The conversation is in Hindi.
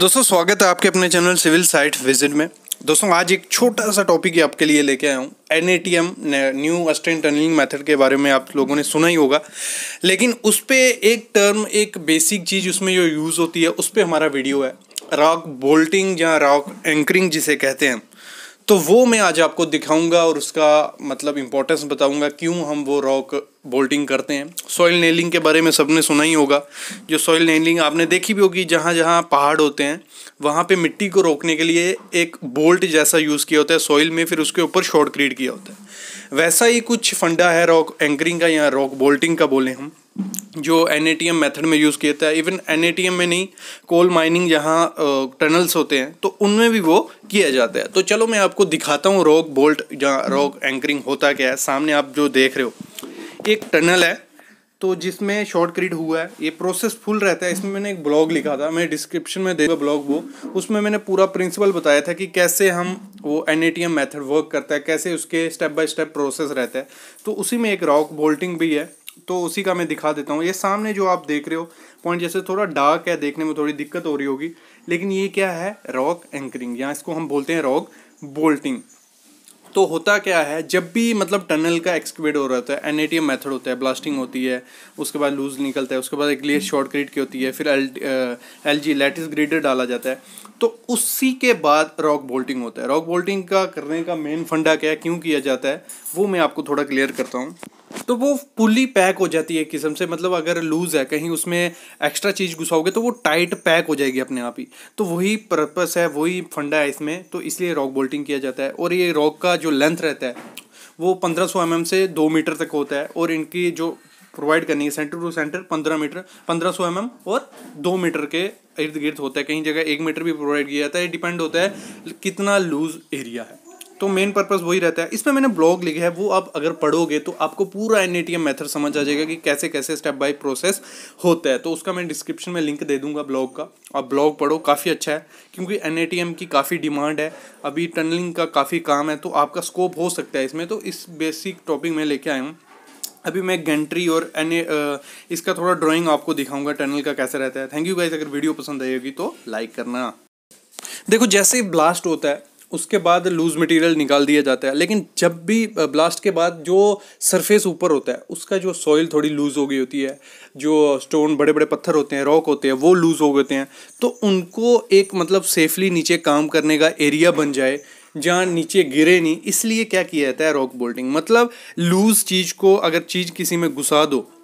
दोस्तों स्वागत है आपके अपने चैनल सिविल साइट विजिट में दोस्तों आज एक छोटा सा टॉपिक ही आपके लिए लेके आया हूँ N A T M new Austrian tunnelling method के बारे में आप लोगों ने सुना ही होगा लेकिन उस पर एक टर्म एक बेसिक चीज़ उसमें जो यूज़ होती है उस पर हमारा वीडियो है रॉक बोल्टिंग या रॉक एंकरिंग जिसे कहते हैं तो वो मैं आज आपको दिखाऊंगा और उसका मतलब इम्पोर्टेंस बताऊंगा क्यों हम वो रॉक बोल्टिंग करते हैं सॉइल नेलिंग के बारे में सबने सुना ही होगा जो सॉइल नेलिंग आपने देखी भी होगी जहाँ जहाँ पहाड़ होते हैं वहाँ पे मिट्टी को रोकने के लिए एक बोल्ट जैसा यूज़ किया होता है सॉइल में फिर उसके ऊपर शॉर्ट क्रिएट किया होता है वैसा ही कुछ फंडा है रॉक एंकरिंग का या रॉक बोल्टिंग का बोले हम जो एन मेथड में यूज़ किया जाता है इवन एन में नहीं कोल माइनिंग जहाँ टनल्स होते हैं तो उनमें भी वो किया जाता है तो चलो मैं आपको दिखाता हूँ रॉक बोल्ट जहाँ रॉक एंकरिंग होता क्या है सामने आप जो देख रहे हो एक टनल है तो जिसमें शॉर्ट क्रीड हुआ है ये प्रोसेस फुल रहता है इसमें मैंने एक ब्लॉग लिखा था मैं डिस्क्रिप्शन में देखा ब्लॉग वो उसमें मैंने पूरा प्रिंसिपल बताया था कि कैसे हम वो एन ए मेथड वर्क करता है कैसे उसके स्टेप बाय स्टेप प्रोसेस रहता है तो उसी में एक रॉक बोल्टिंग भी है तो उसी का मैं दिखा देता हूँ ये सामने जो आप देख रहे हो पॉइंट जैसे थोड़ा डार्क है देखने में थोड़ी दिक्कत हो रही होगी लेकिन ये क्या है रॉक एंकरिंग या इसको हम बोलते हैं रॉक बोल्टिंग तो होता क्या है जब भी मतलब टनल का एक्सक्यूट हो रहा होता है एन मेथड होता है ब्लास्टिंग होती है उसके बाद लूज निकलता है उसके बाद एक लेस शॉर्ट ग्रिड की होती है फिर L L G lattice girder डाला जाता है तो उसी के बाद रॉक बोल्टिंग होता है रॉक बोल्टिंग का करने का मेन फंडा क्या है क्यों किया जाता है वो मैं आपको थोड़ा क्लियर करता हूँ तो वो पुली पैक हो जाती है एक किस्म से मतलब अगर लूज़ है कहीं उसमें एक्स्ट्रा चीज़ घुसाओगे तो वो टाइट पैक हो जाएगी अपने आप ही तो वही पर्पस है वही फंडा है इसमें तो इसलिए रॉक बोल्टिंग किया जाता है और ये रॉक का जो लेंथ रहता है वो पंद्रह सौ एम mm से दो मीटर तक होता है और इनकी जो प्रोवाइड करनी है सेंटर टू सेंटर पंद्रह मीटर पंद्रह सौ एम mm और दो मीटर के इर्द गिर्द होता है कहीं जगह एक मीटर भी प्रोवाइड किया जाता है डिपेंड होता है कितना लूज़ एरिया है तो मेन पर्पज वही रहता है इसमें मैंने ब्लॉग लिखा है वो आप अगर पढ़ोगे तो आपको पूरा एन ए मेथड समझ आ जाएगा कि कैसे कैसे स्टेप बाय प्रोसेस होता है तो उसका मैं डिस्क्रिप्शन में लिंक दे दूंगा ब्लॉग का आप ब्लॉग पढ़ो काफ़ी अच्छा है क्योंकि एन की काफ़ी डिमांड है अभी टनलिंग का काफ़ी काम है तो आपका स्कोप हो सकता है इसमें तो इस बेसिक टॉपिक में लेके आया हूँ अभी मैं गेंट्री और एन इसका थोड़ा ड्राइंग आपको दिखाऊंगा टनल का कैसा रहता है थैंक यू गाइज अगर वीडियो पसंद आएगी तो लाइक करना देखो जैसे ब्लास्ट होता है उसके बाद लूज़ मटेरियल निकाल दिया जाता है लेकिन जब भी ब्लास्ट के बाद जो सरफेस ऊपर होता है उसका जो सॉइल थोड़ी लूज़ हो गई होती है जो स्टोन बड़े बड़े पत्थर होते हैं रॉक होते हैं वो लूज़ हो गए हैं तो उनको एक मतलब सेफली नीचे काम करने का एरिया बन जाए जहाँ नीचे गिरे नहीं इसलिए क्या किया जाता है रॉक बोल्टिंग मतलब लूज़ चीज़ को अगर चीज़ किसी में घुसा दो